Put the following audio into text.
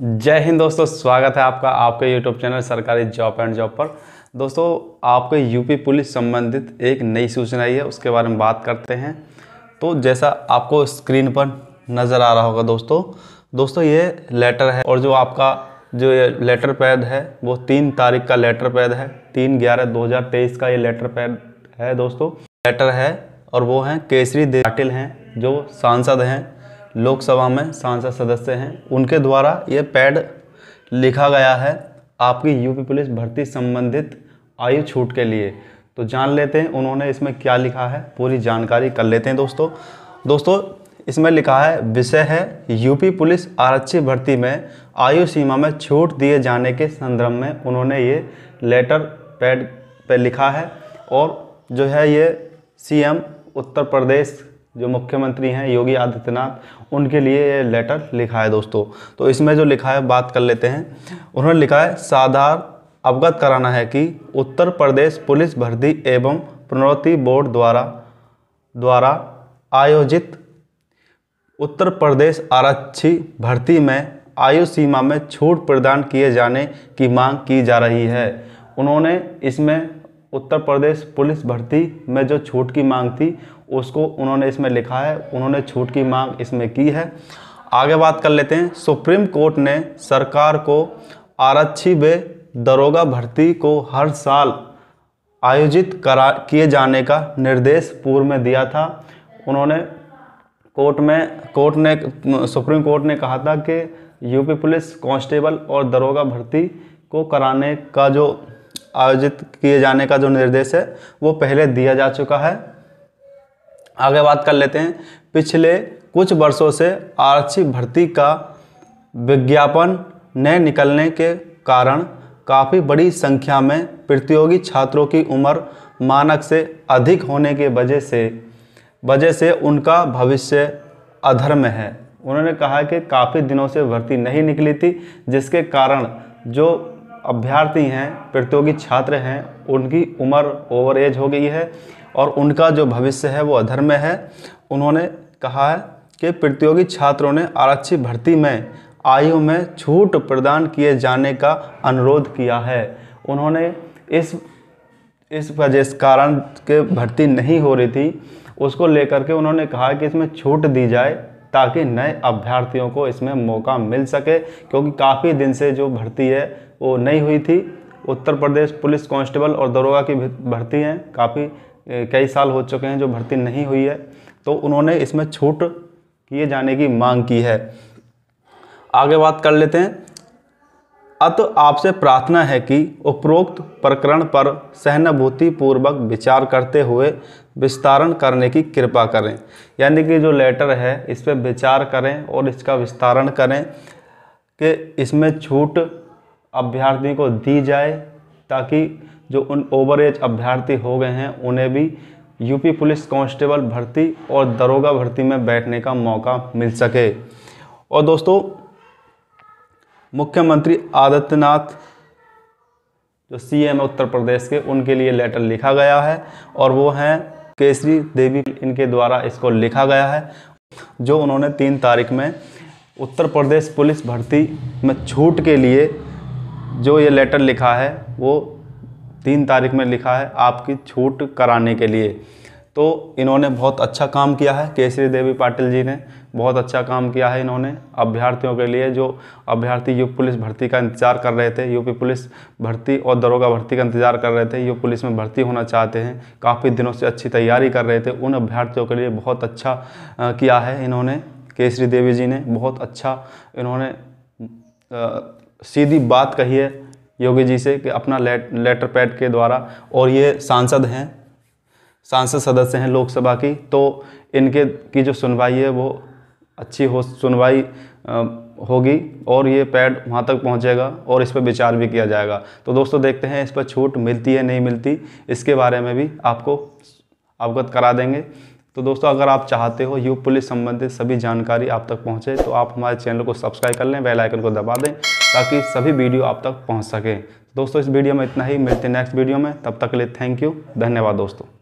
जय हिंद दोस्तों स्वागत है आपका आपके यूट्यूब चैनल सरकारी जॉब एंड जॉब पर दोस्तों आपके यूपी पुलिस संबंधित एक नई सूचना आई है उसके बारे में बात करते हैं तो जैसा आपको स्क्रीन पर नज़र आ रहा होगा दोस्तों दोस्तों ये लेटर है और जो आपका जो ये लेटर पैड है वो तीन तारीख का लेटर पैड है तीन ग्यारह दो हज़ार तेईस का ये लेटर पैड है दोस्तों लेटर है और वो हैं केसरी पाटिल हैं जो सांसद हैं लोकसभा में सांसद सदस्य हैं उनके द्वारा ये पैड लिखा गया है आपकी यूपी पुलिस भर्ती संबंधित आयु छूट के लिए तो जान लेते हैं उन्होंने इसमें क्या लिखा है पूरी जानकारी कर लेते हैं दोस्तों दोस्तों इसमें लिखा है विषय है यूपी पुलिस आरक्षी भर्ती में आयु सीमा में छूट दिए जाने के संदर्भ में उन्होंने ये लेटर पैड पर लिखा है और जो है ये सीएम उत्तर प्रदेश जो मुख्यमंत्री हैं योगी आदित्यनाथ उनके लिए ये लेटर लिखा है दोस्तों तो इसमें जो लिखा है बात कर लेते हैं उन्होंने लिखा है साधार अवगत कराना है कि उत्तर प्रदेश पुलिस भर्ती एवं प्रणोति बोर्ड द्वारा द्वारा आयोजित उत्तर प्रदेश आरक्षी भर्ती में आयु सीमा में छूट प्रदान किए जाने की मांग की जा रही है उन्होंने इसमें उत्तर प्रदेश पुलिस भर्ती में जो छूट की मांग थी उसको उन्होंने इसमें लिखा है उन्होंने छूट की मांग इसमें की है आगे बात कर लेते हैं सुप्रीम कोर्ट ने सरकार को आरक्षी वे दरोगा भर्ती को हर साल आयोजित करा किए जाने का निर्देश पूर्व में दिया था उन्होंने कोर्ट में कोर्ट ने सुप्रीम कोर्ट ने कहा था कि यूपी पुलिस कांस्टेबल और दरोगा भर्ती को कराने का जो आयोजित किए जाने का जो निर्देश है वो पहले दिया जा चुका है आगे बात कर लेते हैं पिछले कुछ वर्षों से आरक्षी भर्ती का विज्ञापन न निकलने के कारण काफ़ी बड़ी संख्या में प्रतियोगी छात्रों की उम्र मानक से अधिक होने के वजह से वजह से उनका भविष्य अधर्म है उन्होंने कहा कि काफ़ी दिनों से भर्ती नहीं निकली थी जिसके कारण जो अभ्यर्थी हैं प्रतियोगी छात्र हैं उनकी उम्र ओवर एज हो गई है और उनका जो भविष्य है वो में है उन्होंने कहा है कि प्रतियोगी छात्रों ने आरक्षित भर्ती में आयु में छूट प्रदान किए जाने का अनुरोध किया है उन्होंने इस इस वजह कारण के भर्ती नहीं हो रही थी उसको लेकर के उन्होंने कहा कि इसमें छूट दी जाए ताकि नए अभ्यर्थियों को इसमें मौका मिल सके क्योंकि काफ़ी दिन से जो भर्ती है वो नहीं हुई थी उत्तर प्रदेश पुलिस कांस्टेबल और दरोगा की भर्ती हैं काफ़ी कई साल हो चुके हैं जो भर्ती नहीं हुई है तो उन्होंने इसमें छूट किए जाने की मांग की है आगे बात कर लेते हैं अत आपसे प्रार्थना है कि उपरोक्त प्रकरण पर सहानुभूतिपूर्वक पूर्वक विचार करते हुए विस्तारण करने की कृपा करें यानी कि जो लेटर है इस पर विचार करें और इसका विस्तारण करें कि इसमें छूट अभ्यर्थी को दी जाए ताकि जो उन ओवर एज अभ्यर्थी हो गए हैं उन्हें भी यूपी पुलिस कांस्टेबल भर्ती और दरोगा भर्ती में बैठने का मौका मिल सके और दोस्तों मुख्यमंत्री आदित्यनाथ जो सीएम है उत्तर प्रदेश के उनके लिए लेटर लिखा गया है और वो हैं केसरी देवी इनके द्वारा इसको लिखा गया है जो उन्होंने तीन तारीख में उत्तर प्रदेश पुलिस भर्ती में छूट के लिए जो ये लेटर लिखा है वो तीन तारीख में लिखा है आपकी छूट कराने के लिए तो इन्होंने बहुत अच्छा काम किया है केसरी देवी पाटिल जी ने बहुत अच्छा काम किया है इन्होंने अभ्यर्थियों के लिए जो अभ्यर्थी यू पुलिस भर्ती का इंतजार कर रहे थे यूपी पुलिस भर्ती और दरोगा भर्ती का इंतजार कर रहे थे यू पुलिस में भर्ती होना चाहते हैं काफ़ी दिनों से अच्छी तैयारी कर रहे थे उन अभ्यर्थियों के लिए बहुत अच्छा किया है इन्होंने केसरी देवी जी ने बहुत अच्छा इन्होंने सीधी बात कही है योगी जी से कि अपना लेटर पैड के द्वारा और ये सांसद हैं सांसद सदस्य हैं लोकसभा की तो इनके की जो सुनवाई है वो अच्छी हो सुनवाई होगी और ये पैड वहाँ तक पहुँचेगा और इस पर विचार भी किया जाएगा तो दोस्तों देखते हैं इस पर छूट मिलती है नहीं मिलती इसके बारे में भी आपको अवगत करा देंगे तो दोस्तों अगर आप चाहते हो यू पुलिस संबंधित सभी जानकारी आप तक पहुँचे तो आप हमारे चैनल को सब्सक्राइब कर लें बेलाइकन को दबा दें ताकि सभी वीडियो आप तक पहुँच सके दोस्तों इस वीडियो में इतना ही मिलते हैं नेक्स्ट वीडियो में तब तक के लिए थैंक यू धन्यवाद दोस्तों